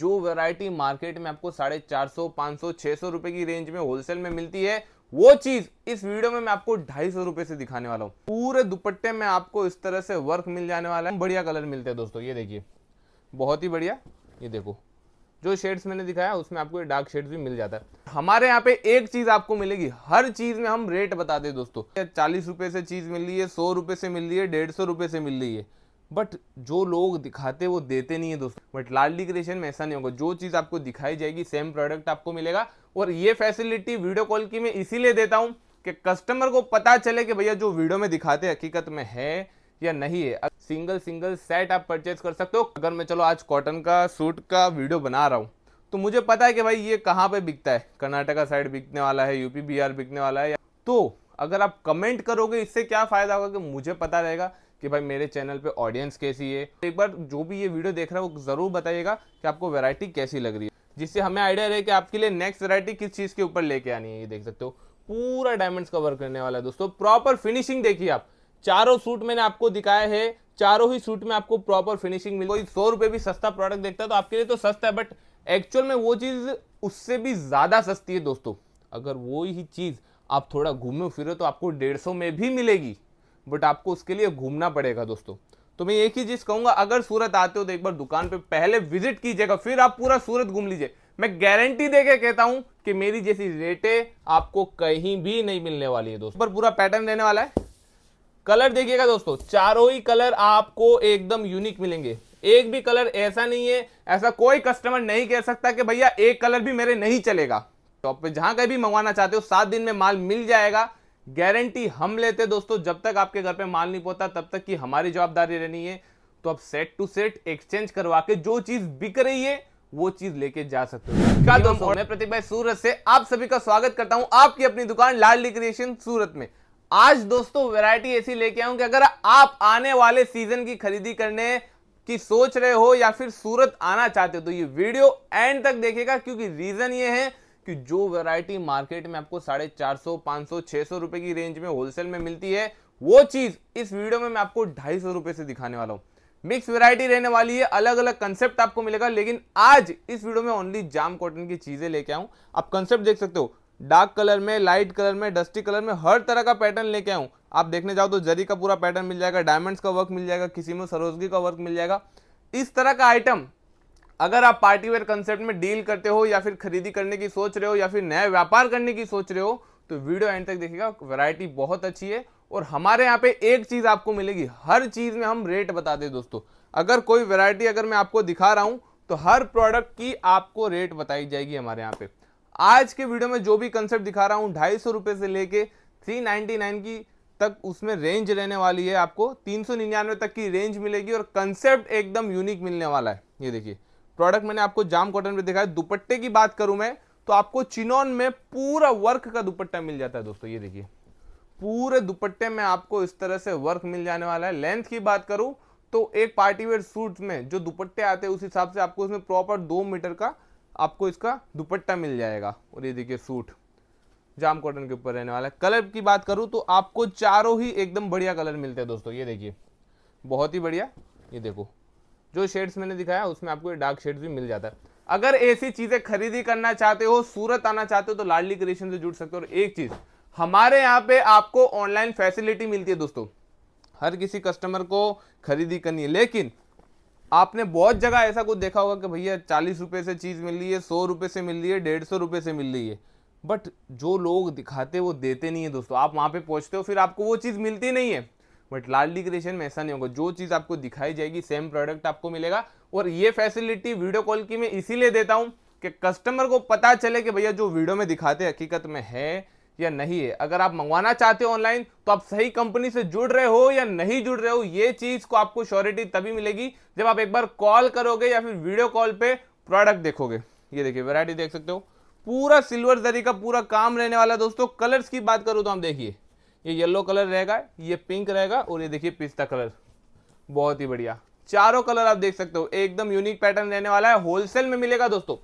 जो variety market में आपको साढ़े चार सौ पाँच सौ छः सौ रुपए की रेंज में होलसेल में मिलती है वो चीज इस वीडियो में मैं आपको ढाई सौ रुपए से दिखाने वाला हूँ पूरे दुपट्टे में आपको इस तरह से वर्क मिल जाने वाला है बढ़िया कलर मिलते हैं दोस्तों ये देखिए बहुत ही बढ़िया ये देखो जो शेड्स मैंने दिखाया उसमें आपको डार्क शेड्स भी मिल जाता है हमारे यहाँ पे एक चीज आपको मिलेगी हर चीज में हम रेट बताते हैं दोस्तों चालीस रुपए से चीज मिल रही है सौ रुपए से मिल रही है डेढ़ सौ रुपए से मिल रही है बट जो लोग दिखाते वो देते नहीं है दोस्तों बट लाल डिक्रेशन में ऐसा नहीं होगा जो चीज़ आपको दिखाई जाएगी सेम प्रोडक्ट आपको मिलेगा और ये फैसिलिटी वीडियो कॉल की मैं इसीलिए देता हूँ कि कस्टमर को पता चले कि भैया जो वीडियो में दिखाते हकीकत में है या नहीं है सिंगल सिंगल सेट आप परचेज कर सकते हो अगर मैं चलो आज कॉटन का सूट का वीडियो बना रहा हूँ तो मुझे पता है कि भाई ये कहाँ पे बिकता है कर्नाटका साइड बिकने वाला है यूपी बिहार बिकने वाला है तो अगर आप कमेंट करोगे इससे क्या फ़ायदा होगा कि मुझे पता रहेगा कि भाई मेरे चैनल पे ऑडियंस कैसी है तो एक बार जो भी ये वीडियो देख रहा है वो ज़रूर बताइएगा कि आपको वेरायटी कैसी लग रही है जिससे हमें आइडिया रहे कि आपके लिए नेक्स्ट वैरायटी किस चीज़ के ऊपर लेके आनी है ये देख सकते हो पूरा डायमंड्स कवर करने वाला है दोस्तों प्रॉपर फिनिशिंग देखिए आप चारों सूट मैंने आपको दिखाया है चारों ही सूट में आपको प्रॉपर फिनिशिंग मिल कोई सौ रुपए भी सस्ता प्रोडक्ट देखता है तो आपके लिए तो सस्ता है बट एक्चुअल में वो चीज़ उससे भी ज़्यादा सस्ती है दोस्तों अगर वो ही चीज़ आप थोड़ा घूमे फिरो तो आपको डेढ़ सौ में भी मिलेगी बट आपको उसके लिए घूमना पड़ेगा दोस्तों तो मैं एक ही चीज़ कहूंगा अगर सूरत आते हो तो एक बार दुकान पे पहले विजिट कीजिएगा फिर आप पूरा सूरत घूम लीजिए मैं गारंटी देके कहता हूं कि मेरी जैसी रेटे आपको कहीं भी नहीं मिलने वाली है दोस्तों पर पूरा पैटर्न देने वाला है कलर देखिएगा दोस्तों चारों ही कलर आपको एकदम यूनिक मिलेंगे एक भी कलर ऐसा नहीं है ऐसा कोई कस्टमर नहीं कह सकता कि भैया एक कलर भी मेरे नहीं चलेगा टॉप पे जहां कहीं भी मंगवाना चाहते हो सात दिन में माल मिल जाएगा गारंटी हम लेते दोस्तों जब तक आपके घर पे माल नहीं पहुंचा तब तक की हमारी जवाबदारी रहनी है तो आप सेट टू सेट एक्सचेंज करवा के जो चीज बिक रही है वो चीज लेके जा सकते हो तो दोस्तों मैं प्रतीक भाई सूरत से आप सभी का स्वागत करता हूं आपकी अपनी दुकान लाल डी क्रिएशन सूरत में आज दोस्तों वैरायटी ऐसी लेके आऊं कि अगर आप आने वाले सीजन की खरीदी करने की सोच रहे हो या फिर सूरत आना चाहते हो तो ये वीडियो एंड तक देखेगा क्योंकि रीजन ये है कि जो वैरायटी मार्केट में आपको साढ़े चार सौ पाँच सौ छः सौ रुपये की रेंज में होलसेल में मिलती है वो चीज़ इस वीडियो में मैं आपको ढाई सौ रुपये से दिखाने वाला हूँ मिक्स वैरायटी रहने वाली है अलग अलग कंसेप्ट आपको मिलेगा लेकिन आज इस वीडियो में ओनली जाम कॉटन की चीज़ें लेके आऊँ आप कंसेप्ट देख सकते हो डार्क कलर में लाइट कलर में डस्टी कलर में हर तरह का पैटर्न लेके आऊँ आप देखने जाओ तो जरी का पूरा पैटर्न मिल जाएगा डायमंड्स का वर्क मिल जाएगा किसी में सरोजगी का वर्क मिल जाएगा इस तरह का आइटम अगर आप पार्टीवेयर कंसेप्ट में डील करते हो या फिर खरीदी करने की सोच रहे हो या फिर नया व्यापार करने की सोच रहे हो तो वीडियो एंड तक देखिएगा वैरायटी बहुत अच्छी है और हमारे यहाँ पे एक चीज़ आपको मिलेगी हर चीज़ में हम रेट बता दे दोस्तों अगर कोई वैरायटी अगर मैं आपको दिखा रहा हूँ तो हर प्रोडक्ट की आपको रेट बताई जाएगी हमारे यहाँ पे आज के वीडियो में जो भी कंसेप्ट दिखा रहा हूँ ढाई सौ रुपये से लेके थ्री नाइन की तक उसमें रेंज रहने वाली है आपको तीन सौ निन्यानवे तक की रेंज मिलेगी और कंसेप्ट एकदम यूनिक मिलने वाला है ये देखिए प्रोडक्ट मैंने आपको जाम कॉटन में दिखाया दुपट्टे की बात करूं मैं तो आपको चिनोन में पूरा वर्क का दुपट्टा मिल जाता है दोस्तों ये देखिए पूरे दुपट्टे में आपको इस तरह से वर्क मिल जाने वाला है लेंथ की बात करूं तो एक पार्टी वेयर सूट में जो दुपट्टे आते हैं उस हिसाब से आपको इसमें प्रॉपर दो मीटर का आपको इसका दुपट्टा मिल जाएगा और ये देखिए सूट जाम कॉटन के ऊपर रहने वाला है कलर की बात करूं तो आपको चारों ही एकदम बढ़िया कलर मिलते हैं दोस्तों ये देखिए बहुत ही बढ़िया ये देखो जो शेड्स मैंने दिखाया उसमें आपको ये डार्क शेड्स भी मिल जाता है अगर ऐसी चीज़ें खरीदी करना चाहते हो सूरत आना चाहते हो तो लाडली क्रिएशन से जुड़ सकते हो और एक चीज़ हमारे यहाँ पे आपको ऑनलाइन फैसिलिटी मिलती है दोस्तों हर किसी कस्टमर को खरीदी करनी है लेकिन आपने बहुत जगह ऐसा कुछ देखा होगा कि भैया चालीस रुपए से चीज़ मिल रही है सौ रुपए से मिल रही है डेढ़ सौ रुपए से मिल रही है बट जो लोग दिखाते वो देते नहीं है दोस्तों आप वहां पे पहुंचते हो फिर आपको वो चीज़ मिलती नहीं है बट लाल क्रिएशन में ऐसा नहीं होगा जो चीज़ आपको दिखाई जाएगी सेम प्रोडक्ट आपको मिलेगा और ये फैसिलिटी वीडियो कॉल की मैं इसीलिए देता हूं कि कस्टमर को पता चले कि भैया जो वीडियो में दिखाते हकीकत में है या नहीं है अगर आप मंगवाना चाहते हो ऑनलाइन तो आप सही कंपनी से जुड़ रहे हो या नहीं जुड़ रहे हो ये चीज़ को आपको श्योरिटी तभी मिलेगी जब आप एक बार कॉल करोगे या फिर वीडियो कॉल पे प्रोडक्ट देखोगे ये देखिए वेरायटी देख सकते हो पूरा सिल्वर जरी का पूरा काम रहने वाला दोस्तों कलर्स की बात करूँ तो हम देखिए ये येलो कलर रहेगा ये पिंक रहेगा और ये देखिए पिस्ता कलर बहुत ही बढ़िया चारों कलर आप देख सकते हो एकदम यूनिक पैटर्न रहने वाला है होलसेल में मिलेगा दोस्तों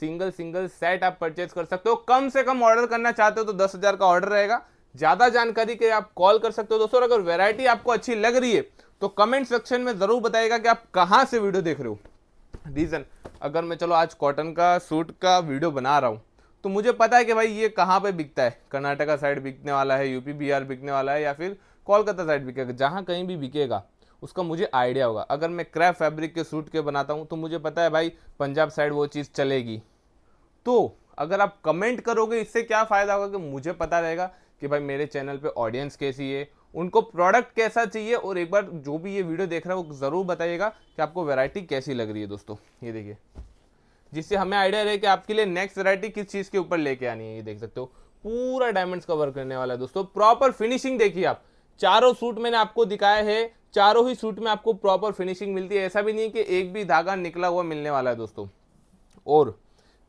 सिंगल सिंगल सेट आप परचेज कर सकते हो कम से कम ऑर्डर करना चाहते हो तो दस हज़ार का ऑर्डर रहेगा ज़्यादा जानकारी के आप कॉल कर सकते हो दोस्तों अगर वेरायटी आपको अच्छी लग रही है तो कमेंट सेक्शन में ज़रूर बताएगा कि आप कहाँ से वीडियो देख रहे हो रीज़न अगर मैं चलो आज कॉटन का सूट का वीडियो बना रहा हूँ तो मुझे पता है कि भाई ये कहाँ पे बिकता है कर्नाटका साइड बिकने वाला है यूपी बिहार बिकने वाला है या फिर कोलकाता साइड बिकेगा जहाँ कहीं भी बिकेगा उसका मुझे आइडिया होगा अगर मैं क्रैप फैब्रिक के सूट के बनाता हूँ तो मुझे पता है भाई पंजाब साइड वो चीज़ चलेगी तो अगर आप कमेंट करोगे इससे क्या फ़ायदा होगा कि मुझे पता रहेगा कि भाई मेरे चैनल पर ऑडियंस कैसी है उनको प्रोडक्ट कैसा चाहिए और एक बार जो भी ये वीडियो देख रहा है वो ज़रूर बताइएगा कि आपको वैरायटी कैसी लग रही है दोस्तों ये देखिए जिससे हमें आइडिया रहे कि आपके लिए नेक्स्ट वेरायटी किस चीज़ के ऊपर लेके आनी है ये देख सकते हो पूरा डायमंड कवर करने वाला है दोस्तों प्रॉपर फिनिशिंग देखिए आप चारों सूट मैंने आपको दिखाया है चारों ही सूट में आपको प्रॉपर फिनिशिंग मिलती है ऐसा भी नहीं कि एक भी धागा निकला हुआ मिलने वाला है दोस्तों और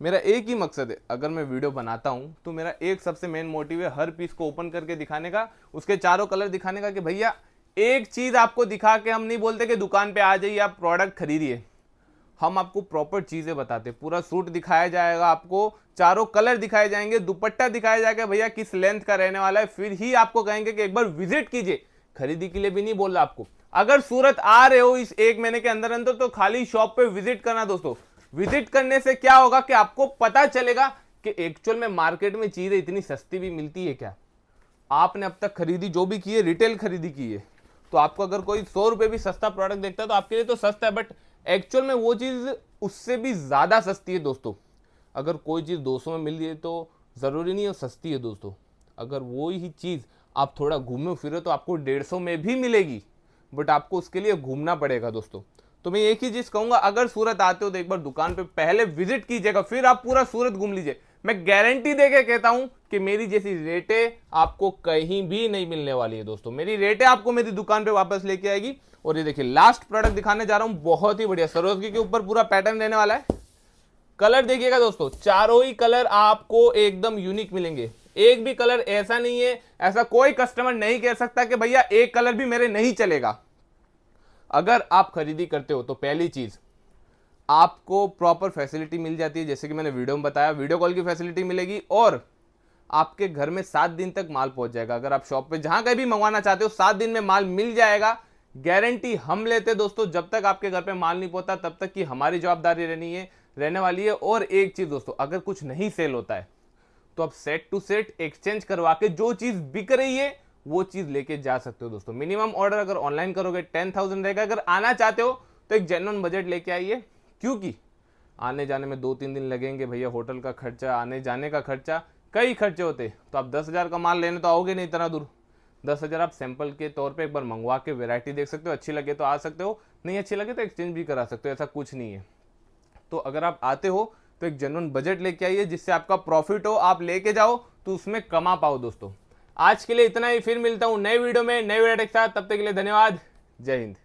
मेरा एक ही मकसद है अगर मैं वीडियो बनाता हूँ तो मेरा एक सबसे मेन मोटिव है हर पीस को ओपन करके दिखाने का उसके चारों कलर दिखाने का कि भैया एक चीज़ आपको दिखा के हम नहीं बोलते कि दुकान पे आ जाइए आप प्रोडक्ट खरीदिए हम आपको प्रॉपर चीज़ें बताते हैं पूरा सूट दिखाया जाएगा आपको चारों कलर दिखाए जाएंगे दुपट्टा दिखाया जाएगा भैया किस लेंथ का रहने वाला है फिर ही आपको कहेंगे कि एक बार विजिट कीजिए खरीदी के लिए भी नहीं बोल रहा आपको अगर सूरत आ रहे हो इस एक महीने के अंदर अंदर तो खाली शॉप पे विजिट करना दोस्तों विजिट करने से क्या होगा कि आपको पता चलेगा कि एक्चुअल में मार्केट में चीज़ें इतनी सस्ती भी मिलती है क्या आपने अब तक खरीदी जो भी की है रिटेल खरीदी की है तो आपको अगर कोई सौ रुपये भी सस्ता प्रोडक्ट देखता है तो आपके लिए तो सस्ता है बट एक्चुअल में वो चीज़ उससे भी ज़्यादा सस्ती है दोस्तों अगर कोई चीज़ दो में मिल जाए तो ज़रूरी नहीं है सस्ती है दोस्तों अगर वो ही चीज़ आप थोड़ा घूमे फिरो तो आपको डेढ़ सौ में भी मिलेगी बट आपको उसके लिए घूमना पड़ेगा दोस्तों तो मैं एक ही चीज़ कहूँगा अगर सूरत आते हो तो एक बार दुकान पे पहले विजिट कीजिएगा फिर आप पूरा सूरत घूम लीजिए मैं गारंटी दे के कहता हूँ कि मेरी जैसी रेटे आपको कहीं भी नहीं मिलने वाली है दोस्तों मेरी रेटे आपको मेरी दुकान पे वापस लेके आएगी और ये देखिए लास्ट प्रोडक्ट दिखाने जा रहा हूं बहुत ही बढ़िया सरोजगी के ऊपर पूरा पैटर्न रहने वाला है कलर देखिएगा दोस्तों चारों ही कलर आपको एकदम यूनिक मिलेंगे एक भी कलर ऐसा नहीं है ऐसा कोई कस्टमर नहीं कह सकता कि भैया एक कलर भी मेरे नहीं चलेगा अगर आप खरीदी करते हो तो पहली चीज़ आपको प्रॉपर फैसिलिटी मिल जाती है जैसे कि मैंने वीडियो में बताया वीडियो कॉल की फैसिलिटी मिलेगी और आपके घर में सात दिन तक माल पहुंच जाएगा अगर आप शॉप पे जहां कहीं भी मंगवाना चाहते हो सात दिन में माल मिल जाएगा गारंटी हम लेते दोस्तों जब तक आपके घर पे माल नहीं पहुंचता तब तक की हमारी जवाबदारी रहनी है रहने वाली है और एक चीज दोस्तों अगर कुछ नहीं सेल होता है तो आप सेट टू सेट एक्सचेंज करवा के जो चीज बिक रही है वो चीज लेके जा सकते हो दोस्तों मिनिमम ऑर्डर अगर ऑनलाइन करोगे टेन थाउजेंड रहेगा अगर आना चाहते हो तो एक जेनवन बजट लेके आइए क्योंकि आने जाने में दो तीन दिन लगेंगे भैया होटल का खर्चा आने जाने का खर्चा कई खर्चे होते तो आप दस हज़ार का माल लेने तो आओगे नहीं इतना दूर दस हज़ार आप सैंपल के तौर पे एक बार मंगवा के वैरायटी देख सकते हो अच्छी लगे तो आ सकते हो नहीं अच्छी लगे तो एक्सचेंज भी करा सकते हो ऐसा कुछ नहीं है तो अगर आप आते हो तो एक जनवन बजट लेके आइए जिससे आपका प्रॉफिट हो आप लेके जाओ तो उसमें कमा पाओ दोस्तों आज के लिए इतना ही फिर मिलता हूँ नए वीडियो में नए वीडियो के साथ तब तक के लिए धन्यवाद जय हिंद